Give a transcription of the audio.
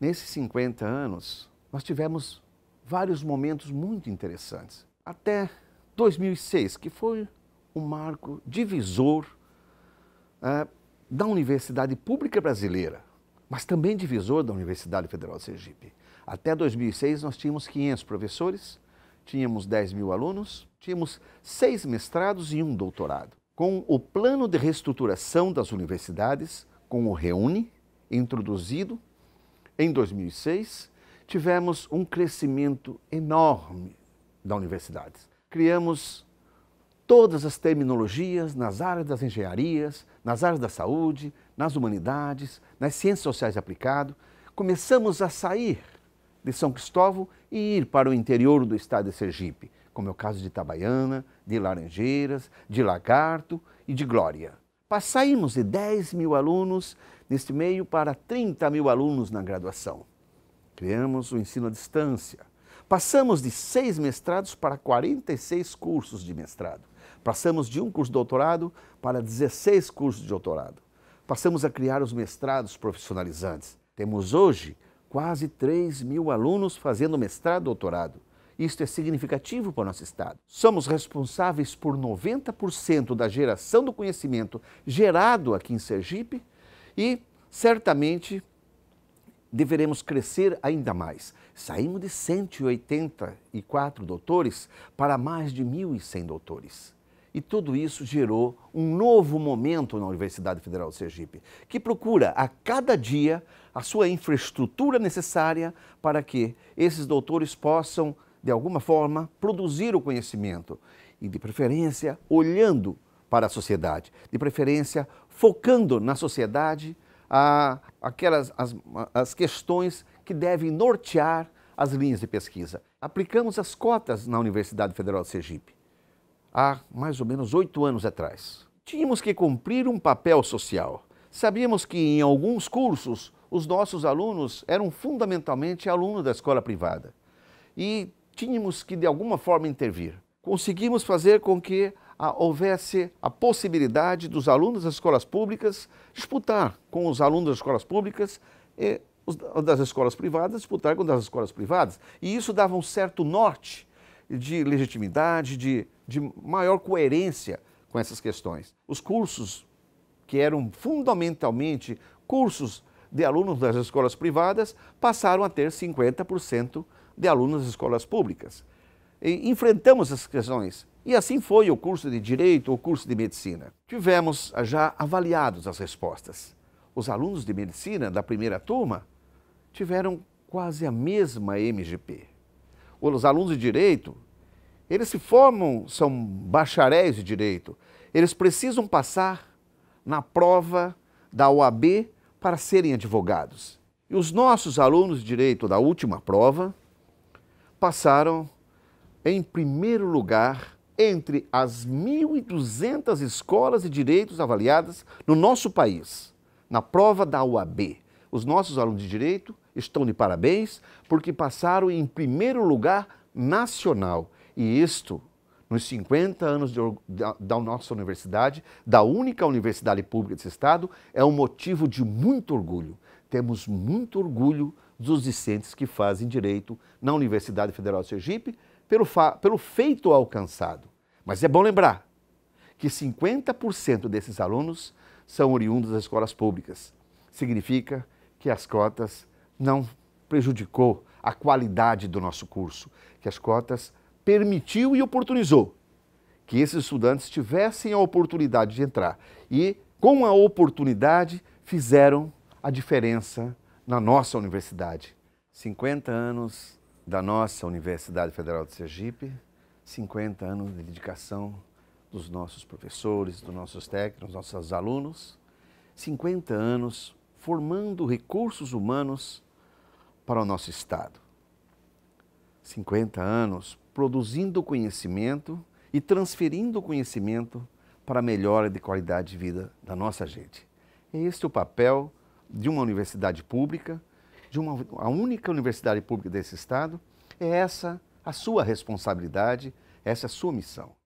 Nesses 50 anos, nós tivemos vários momentos muito interessantes. Até 2006, que foi um marco divisor é, da Universidade Pública Brasileira, mas também divisor da Universidade Federal de Sergipe. Até 2006, nós tínhamos 500 professores, tínhamos 10 mil alunos, tínhamos seis mestrados e um doutorado. Com o plano de reestruturação das universidades, com o REUNE, introduzido em 2006, tivemos um crescimento enorme da universidades. Criamos todas as terminologias nas áreas das engenharias, nas áreas da saúde, nas humanidades, nas ciências sociais aplicadas. Começamos a sair de São Cristóvão e ir para o interior do estado de Sergipe, como é o caso de Itabaiana, de Laranjeiras, de Lagarto e de Glória. Saímos de 10 mil alunos neste meio para 30 mil alunos na graduação. Criamos o ensino à distância. Passamos de seis mestrados para 46 cursos de mestrado. Passamos de um curso de doutorado para 16 cursos de doutorado. Passamos a criar os mestrados profissionalizantes. Temos hoje quase 3 mil alunos fazendo mestrado e doutorado. Isto é significativo para o nosso Estado. Somos responsáveis por 90% da geração do conhecimento gerado aqui em Sergipe e certamente deveremos crescer ainda mais. Saímos de 184 doutores para mais de 1.100 doutores. E tudo isso gerou um novo momento na Universidade Federal do Sergipe, que procura a cada dia a sua infraestrutura necessária para que esses doutores possam de alguma forma, produzir o conhecimento e, de preferência, olhando para a sociedade, de preferência, focando na sociedade a, aquelas as, as questões que devem nortear as linhas de pesquisa. Aplicamos as cotas na Universidade Federal de Sergipe há mais ou menos oito anos atrás. Tínhamos que cumprir um papel social. Sabíamos que em alguns cursos os nossos alunos eram fundamentalmente alunos da escola privada. E tínhamos que de alguma forma intervir. Conseguimos fazer com que a, houvesse a possibilidade dos alunos das escolas públicas disputar com os alunos das escolas públicas e os das escolas privadas disputar com das escolas privadas. E isso dava um certo norte de legitimidade, de, de maior coerência com essas questões. Os cursos, que eram fundamentalmente cursos de alunos das escolas privadas, passaram a ter 50% de alunos de escolas públicas. E enfrentamos essas questões. E assim foi o curso de Direito, o curso de Medicina. Tivemos já avaliados as respostas. Os alunos de Medicina da primeira turma tiveram quase a mesma MGP. Os alunos de Direito, eles se formam, são bacharéis de Direito. Eles precisam passar na prova da OAB para serem advogados. E os nossos alunos de Direito da última prova passaram em primeiro lugar entre as 1.200 escolas de direitos avaliadas no nosso país, na prova da UAB. Os nossos alunos de direito estão de parabéns porque passaram em primeiro lugar nacional. E isto nos 50 anos de, da, da, nossa universidade, da única universidade pública desse estado, é um motivo de muito orgulho. Temos muito orgulho dos discentes que fazem direito na Universidade Federal de Sergipe pelo, pelo feito alcançado. Mas é bom lembrar que 50% desses alunos são oriundos das escolas públicas. Significa que as cotas não prejudicou a qualidade do nosso curso, que as cotas permitiu e oportunizou que esses estudantes tivessem a oportunidade de entrar e com a oportunidade fizeram a diferença na nossa universidade. 50 anos da nossa Universidade Federal de Sergipe, 50 anos de dedicação dos nossos professores, dos nossos técnicos, dos nossos alunos, 50 anos formando recursos humanos para o nosso Estado. 50 anos produzindo conhecimento e transferindo conhecimento para a melhora de qualidade de vida da nossa gente. Este é o papel de uma universidade pública, de uma, a única universidade pública desse estado, é essa a sua responsabilidade, essa é a sua missão.